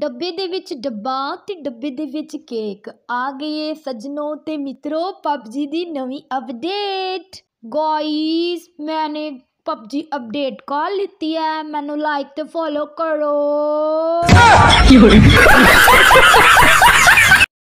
ਡੱਬੇ ਦੇ ਵਿੱਚ ਡੱਬਾ ਤੇ ਡੱਬੇ ਦੇ ਵਿੱਚ ਕੇਕ ਆ ਗਏ ਸਜਣੋ ਤੇ ਮਿੱਤਰੋ ਪਬਜੀ ਦੀ ਨਵੀਂ ਅਪਡੇਟ ਗਾਇਸ ਮੈਨੇ ਪਬਜੀ ਅਪਡੇਟ ਕਾਲ ਲਿੱਤੀ ਹੈ ਮੈਨੂੰ ਲਾਈਕ ਤੇ ਫੋਲੋ ਕਰੋ